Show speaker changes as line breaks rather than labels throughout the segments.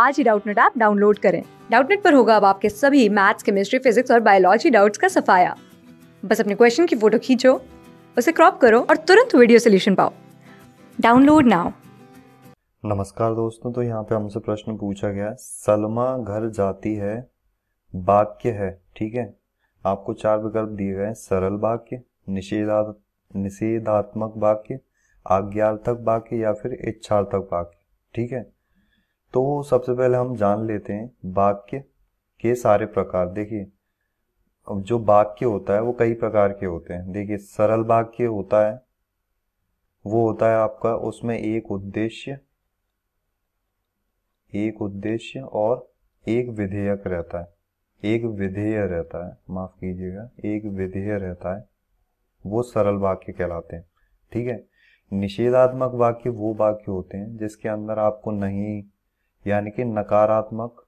आज ही Doubtnut app download करें डाउटनेट पर होगा अब आपके सभी मैथ्स केमिस्ट्री फिजिक्स और बायोलॉजी डाउट्स का सफाया बस अपने क्वेश्चन की फोटो खींचो उसे क्रॉप करो और तुरंत वीडियो सोल्यूशन पाओ डाउनलोड नाउ
नमस्कार दोस्तों तो यहाँ पे हमसे प्रश्न पूछा गया सलमा घर जाती है वाक्य है ठीक है आपको चार विकल्प दिए गए सरल वाक्य निषेधात्मक वाक्य आज्ञार्थक वाक्य या फिर इच्छार्थक वाक्य ठीक है तो सबसे पहले हम जान लेते हैं वाक्य के सारे प्रकार देखिए जो वाक्य होता है वो कई प्रकार के होते हैं देखिए सरल वाक्य होता है वो होता है आपका उसमें एक उद्देश्य एक उद्देश्य और एक विधेयक रहता है एक विधेय रहता है माफ कीजिएगा एक विधेय रहता है वो सरल वाक्य कहलाते हैं ठीक है निषेधात्मक वाक्य वो वाक्य होते हैं जिसके अंदर आपको नहीं यानी कि नकारात्मक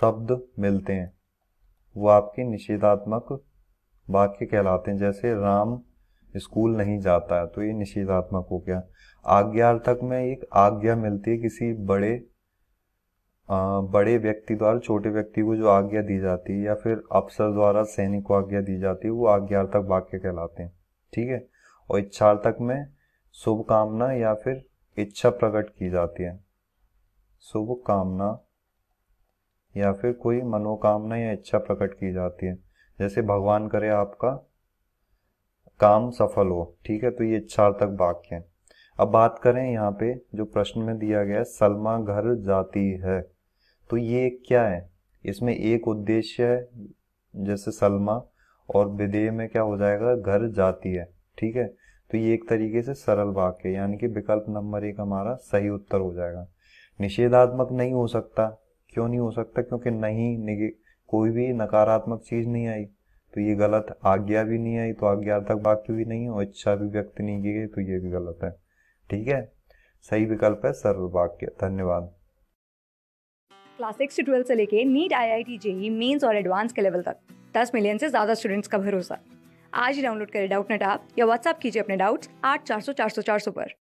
शब्द मिलते हैं वो आपके निषेधात्मक वाक्य कहलाते हैं जैसे राम स्कूल नहीं जाता है तो ये निषेधात्मक हो गया आज्ञार्थक में एक आज्ञा मिलती है किसी बड़े आ, बड़े व्यक्ति द्वारा छोटे व्यक्ति को जो आज्ञा दी जाती है या फिर अफसर द्वारा सैनिक को आज्ञा दी जाती है वो आज्ञार्थक वाक्य कहलाते हैं ठीक है और इच्छार्थक में शुभकामना या फिर इच्छा प्रकट की जाती है शुभकामना या फिर कोई मनोकामना या इच्छा प्रकट की जाती है जैसे भगवान करे आपका काम सफल हो ठीक है तो ये इच्छार्थक वाक्य है अब बात करें यहाँ पे जो प्रश्न में दिया गया है सलमा घर जाती है तो ये क्या है इसमें एक उद्देश्य है जैसे सलमा और विदेह में क्या हो जाएगा घर जाती है ठीक है तो ये एक तरीके से सरल वाक्य यानी कि विकल्प नंबर एक हमारा सही उत्तर हो जाएगा निषेधात्मक नहीं हो सकता क्यों नहीं हो सकता क्योंकि नहीं कोई भी नकारात्मक चीज़ नहीं आई तो ये गलत आज्ञा भी नहीं आई तो आज्ञार्थक वाक्य भी नहीं और इच्छा भी व्यक्त नहीं की गई तो ये भी गलत है ठीक है सही विकल्प है सर्व वाक्य धन्यवाद
क्लास सिक्स से ट्वेल्थ से लेके NEET I I T JEE mains और एडवांस के लेवल तक दस मिलियन से ज़्यादा स्टूडेंट्स का भरोसा आज ही डाउनलोड करें डाउट नेट आप या व्हाट्सअप कीजिए अपने डाउट्स आठ चार सौ चार सौ चार सौ पर